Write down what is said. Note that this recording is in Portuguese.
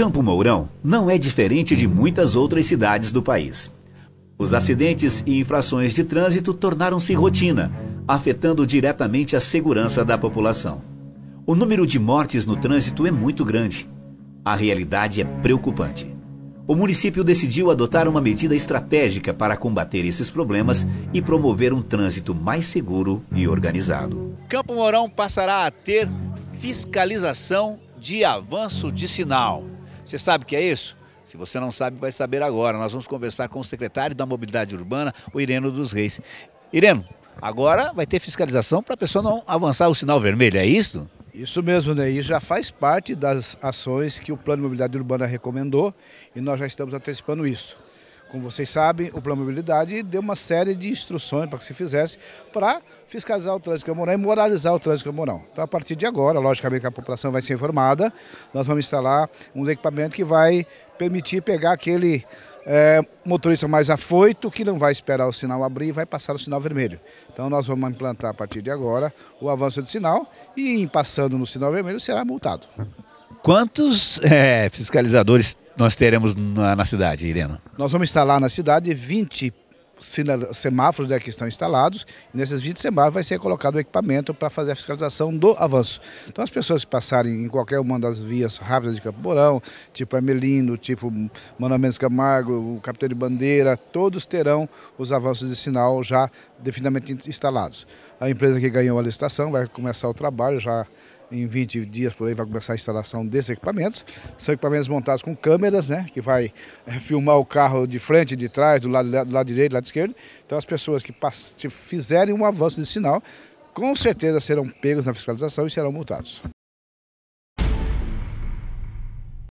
Campo Mourão não é diferente de muitas outras cidades do país. Os acidentes e infrações de trânsito tornaram-se rotina, afetando diretamente a segurança da população. O número de mortes no trânsito é muito grande. A realidade é preocupante. O município decidiu adotar uma medida estratégica para combater esses problemas e promover um trânsito mais seguro e organizado. Campo Mourão passará a ter fiscalização de avanço de sinal. Você sabe o que é isso? Se você não sabe, vai saber agora. Nós vamos conversar com o secretário da Mobilidade Urbana, o Ireno dos Reis. Ireno, agora vai ter fiscalização para a pessoa não avançar o sinal vermelho, é isso? Isso mesmo, né? Isso já faz parte das ações que o Plano de Mobilidade Urbana recomendou e nós já estamos antecipando isso como vocês sabem, o plano de mobilidade deu uma série de instruções para que se fizesse para fiscalizar o trânsito camonal é e moralizar o trânsito camonal. É então, a partir de agora, logicamente que a população vai ser informada, nós vamos instalar um equipamento que vai permitir pegar aquele é, motorista mais afoito que não vai esperar o sinal abrir e vai passar o sinal vermelho. Então, nós vamos implantar a partir de agora o avanço do sinal e, passando no sinal vermelho, será multado. Quantos é, fiscalizadores nós teremos na, na cidade, Irena? Nós vamos instalar na cidade 20 semáforos né, que estão instalados, e nesses 20 semáforos vai ser colocado o equipamento para fazer a fiscalização do avanço. Então as pessoas que passarem em qualquer uma das vias rápidas de Campo Borão, tipo Armelino, tipo Manoel Mendes Camargo, o Capitão de Bandeira, todos terão os avanços de sinal já definitivamente instalados. A empresa que ganhou a licitação vai começar o trabalho já em 20 dias por aí vai começar a instalação desses equipamentos. São equipamentos montados com câmeras, né? Que vai eh, filmar o carro de frente, de trás, do lado, do lado direito, do lado esquerdo. Então as pessoas que fizerem um avanço de sinal, com certeza serão pegos na fiscalização e serão multados.